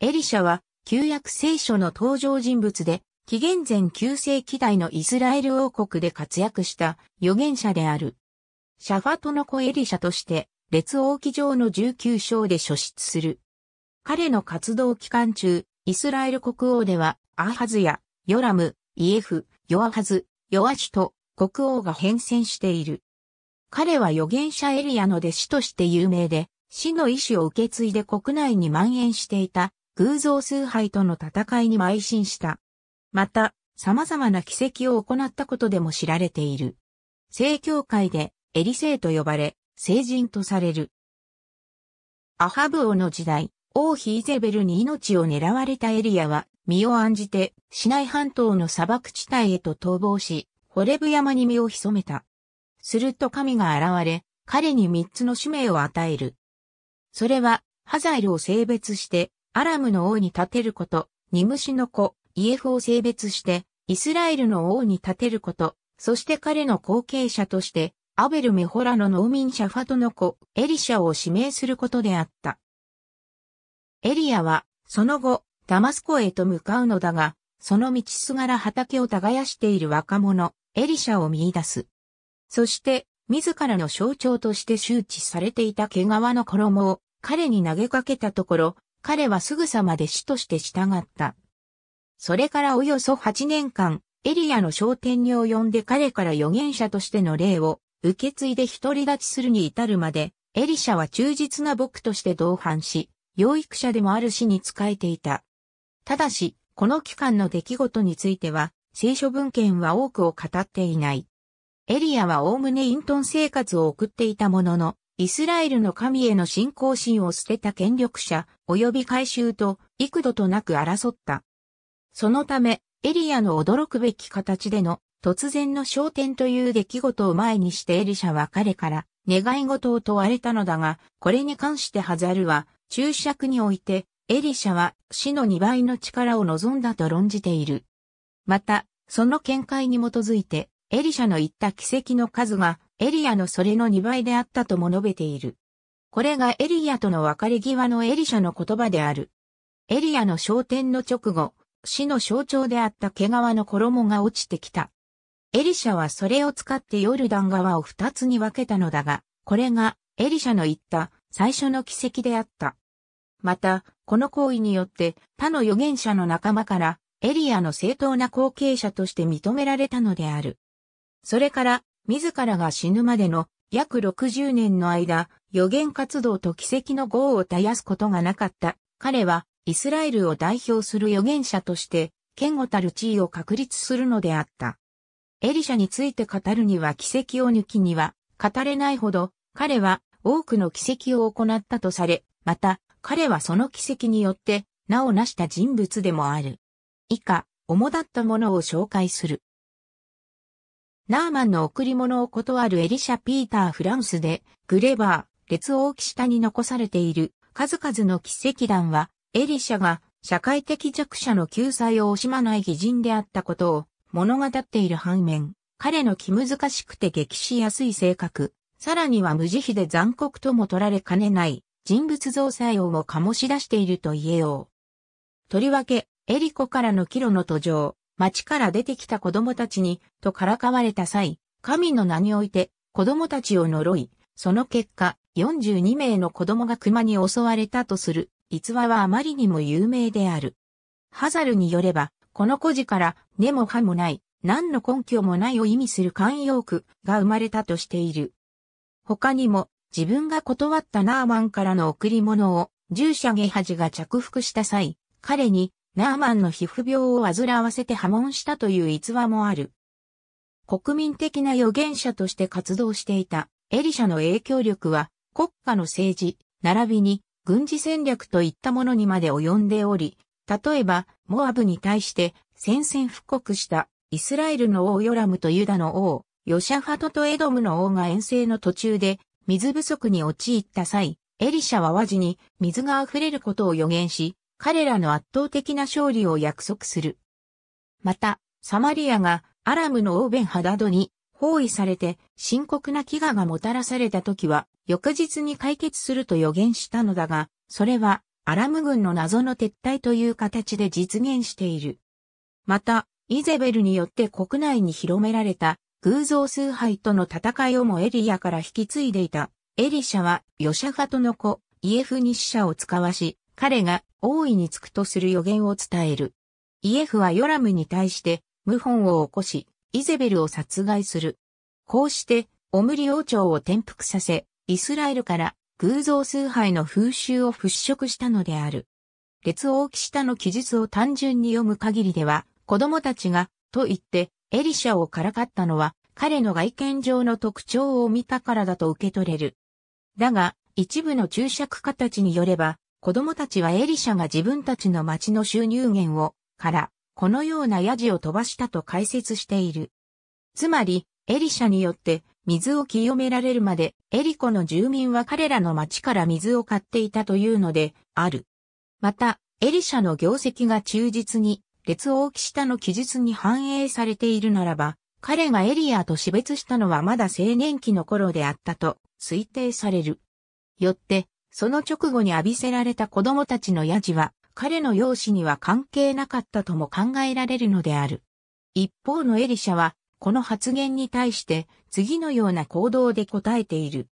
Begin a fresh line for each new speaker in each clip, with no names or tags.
エリシャは旧約聖書の登場人物で、紀元前9世紀代のイスラエル王国で活躍した預言者である。シャファトの子エリシャとして、列王記上の19章で初出する。彼の活動期間中、イスラエル国王では、アハズや、ヨラム、イエフ、ヨアハズ、ヨアシュと国王が変遷している。彼は預言者エリアの弟子として有名で、死の意志を受け継いで国内に蔓延していた偶像崇拝との戦いに邁進した。また、様々な奇跡を行ったことでも知られている。正教会でエリセイと呼ばれ、聖人とされる。アハブ王の時代、王妃イゼベルに命を狙われたエリアは、身を案じて、市内半島の砂漠地帯へと逃亡し、ホレブ山に身を潜めた。すると神が現れ、彼に三つの使命を与える。それは、ハザエルを性別して、アラムの王に立てること、ニムシの子、イエフを性別して、イスラエルの王に立てること、そして彼の後継者として、アベル・メホラの農民シャファトの子、エリシャを指名することであった。エリアは、その後、ダマスコへと向かうのだが、その道すがら畑を耕している若者、エリシャを見出す。そして、自らの象徴として周知されていた毛皮の衣を彼に投げかけたところ、彼はすぐさまで死として従った。それからおよそ8年間、エリアの商店に及んで彼から預言者としての霊を受け継いで独り立ちするに至るまで、エリシャは忠実な僕として同伴し、養育者でもある死に仕えていた。ただし、この期間の出来事については、聖書文献は多くを語っていない。エリアはおおむね隠遁生活を送っていたものの、イスラエルの神への信仰心を捨てた権力者、及び改宗と幾度となく争った。そのため、エリアの驚くべき形での突然の昇天という出来事を前にしてエリシャは彼から願い事を問われたのだが、これに関してハザルは注釈において、エリシャは死の2倍の力を望んだと論じている。また、その見解に基づいて、エリシャの言った奇跡の数がエリアのそれの2倍であったとも述べている。これがエリアとの別れ際のエリシャの言葉である。エリアの昇天の直後、死の象徴であった毛皮の衣が落ちてきた。エリシャはそれを使ってヨルダン側を二つに分けたのだが、これがエリシャの言った最初の奇跡であった。また、この行為によって他の預言者の仲間からエリアの正当な後継者として認められたのである。それから自らが死ぬまでの約60年の間、予言活動と奇跡の業を絶やすことがなかった。彼は、イスラエルを代表する預言者として、堅固たる地位を確立するのであった。エリシャについて語るには奇跡を抜きには、語れないほど、彼は多くの奇跡を行ったとされ、また、彼はその奇跡によって、名を成した人物でもある。以下、主だったものを紹介する。ナーマンの贈り物を断るエリシャ・ピーター・フランスで、グレバー、列王記下に残されている数々の奇跡談は、エリシャが社会的弱者の救済を惜しまない偽人であったことを物語っている反面、彼の気難しくて激しやすい性格、さらには無慈悲で残酷とも取られかねない人物像作用を醸し出していると言えよう。とりわけ、エリコからのキロの途上、町から出てきた子供たちに、とからかわれた際、神の名において、子供たちを呪い、その結果、42名の子供が熊に襲われたとする、逸話はあまりにも有名である。ハザルによれば、この故事から、根も葉もない、何の根拠もないを意味する慣用句が生まれたとしている。他にも、自分が断ったナーマンからの贈り物を、従者ゲハジが着服した際、彼にナーマンの皮膚病を患わせて破門したという逸話もある。国民的な預言者として活動していたエリシャの影響力は国家の政治、並びに軍事戦略といったものにまで及んでおり、例えばモアブに対して宣戦布告したイスラエルの王ヨラムとユダの王、ヨシャファトとエドムの王が遠征の途中で水不足に陥った際、エリシャは和地に水が溢れることを予言し、彼らの圧倒的な勝利を約束する。また、サマリアがアラムのオーベン・ハダドに包囲されて深刻な飢餓がもたらされた時は翌日に解決すると予言したのだが、それはアラム軍の謎の撤退という形で実現している。また、イゼベルによって国内に広められた偶像崇拝との戦いをもエリアから引き継いでいた。エリシャはヨシャファトの子、イエフニッシャを使わし、彼が大いにつくとする予言を伝える。イエフはヨラムに対して謀反を起こし、イゼベルを殺害する。こうして、オムリ王朝を転覆させ、イスラエルから偶像崇拝の風習を払拭したのである。列王記下の記述を単純に読む限りでは、子供たちが、と言って、エリシャをからかったのは、彼の外見上の特徴を見たからだと受け取れる。だが、一部の注釈家たちによれば、子供たちはエリシャが自分たちの町の収入源を、から、このようなヤジを飛ばしたと解説している。つまり、エリシャによって、水を清められるまで、エリコの住民は彼らの町から水を買っていたというので、ある。また、エリシャの業績が忠実に、列王記下の記述に反映されているならば、彼がエリアと死別したのはまだ青年期の頃であったと推定される。よって、その直後に浴びせられた子供たちのヤジは、彼の容姿には関係なかったとも考えられるのである。一方のエリシャは、この発言に対して次のような行動で答えている。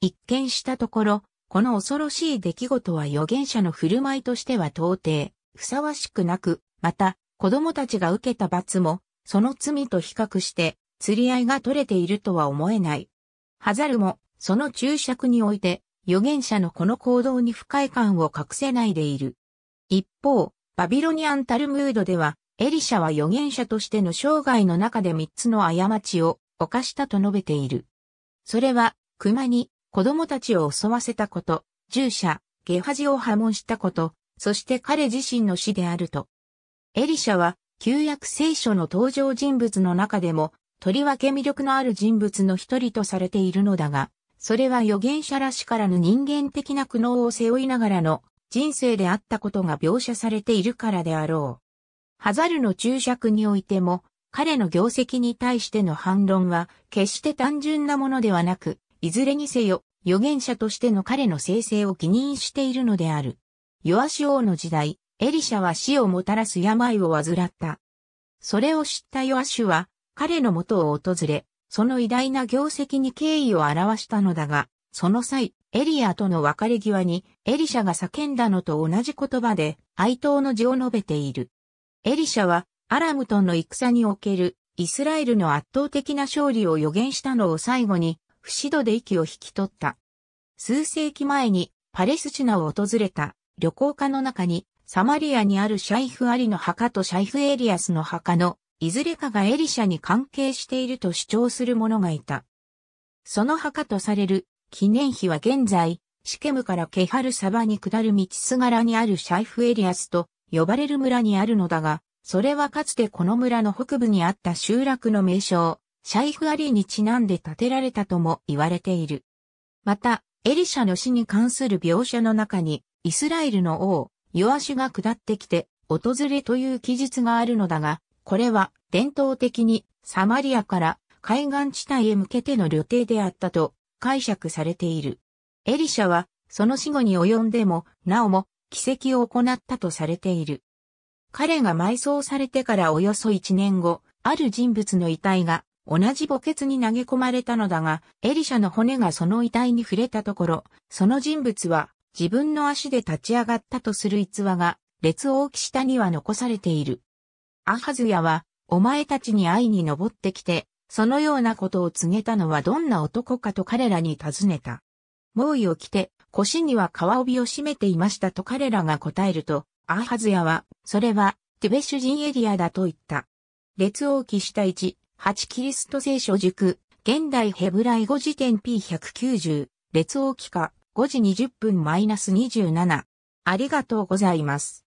一見したところ、この恐ろしい出来事は預言者の振る舞いとしては到底、ふさわしくなく、また、子供たちが受けた罰も、その罪と比較して、釣り合いが取れているとは思えない。ハザルも、その注釈において、預言者のこの行動に不快感を隠せないでいる。一方、バビロニアンタルムードでは、エリシャは預言者としての生涯の中で三つの過ちを犯したと述べている。それは、熊に子供たちを襲わせたこと、従者、ゲハジを破門したこと、そして彼自身の死であると。エリシャは、旧約聖書の登場人物の中でも、とりわけ魅力のある人物の一人とされているのだが、それは預言者らしからぬ人間的な苦悩を背負いながらの人生であったことが描写されているからであろう。ハザルの注釈においても、彼の業績に対しての反論は、決して単純なものではなく、いずれにせよ、預言者としての彼の生成を記任しているのである。ヨアシ王の時代、エリシャは死をもたらす病を患った。それを知ったヨアシュは、彼の元を訪れ、その偉大な業績に敬意を表したのだが、その際、エリアとの別れ際に、エリシャが叫んだのと同じ言葉で、哀悼の字を述べている。エリシャは、アラムとの戦における、イスラエルの圧倒的な勝利を予言したのを最後に、不死度で息を引き取った。数世紀前に、パレスチナを訪れた、旅行家の中に、サマリアにあるシャイフ・アリの墓とシャイフ・エリアスの墓のいずれかがエリシャに関係していると主張する者がいた。その墓とされる記念碑は現在、シケムからケハルサバに下る道すがらにあるシャイフエリアスと呼ばれる村にあるのだが、それはかつてこの村の北部にあった集落の名称、シャイフアリーにちなんで建てられたとも言われている。また、エリシャの死に関する描写の中に、イスラエルの王、ヨアシュが下ってきて、訪れという記述があるのだが、これは伝統的にサマリアから海岸地帯へ向けての旅程であったと解釈されている。エリシャはその死後に及んでも、なおも奇跡を行ったとされている。彼が埋葬されてからおよそ1年後、ある人物の遺体が同じ墓穴に投げ込まれたのだが、エリシャの骨がその遺体に触れたところ、その人物は自分の足で立ち上がったとする逸話が、列王記下には残されている。アハズヤは、お前たちに会いに登ってきて、そのようなことを告げたのはどんな男かと彼らに尋ねた。猛威を着て、腰には皮帯を締めていましたと彼らが答えると、アハズヤは、それは、テベシュ人エリアだと言った。列王記下一、8キリスト聖書塾、現代ヘブライ語辞典 P190、列王記下5時20分 -27。ありがとうございます。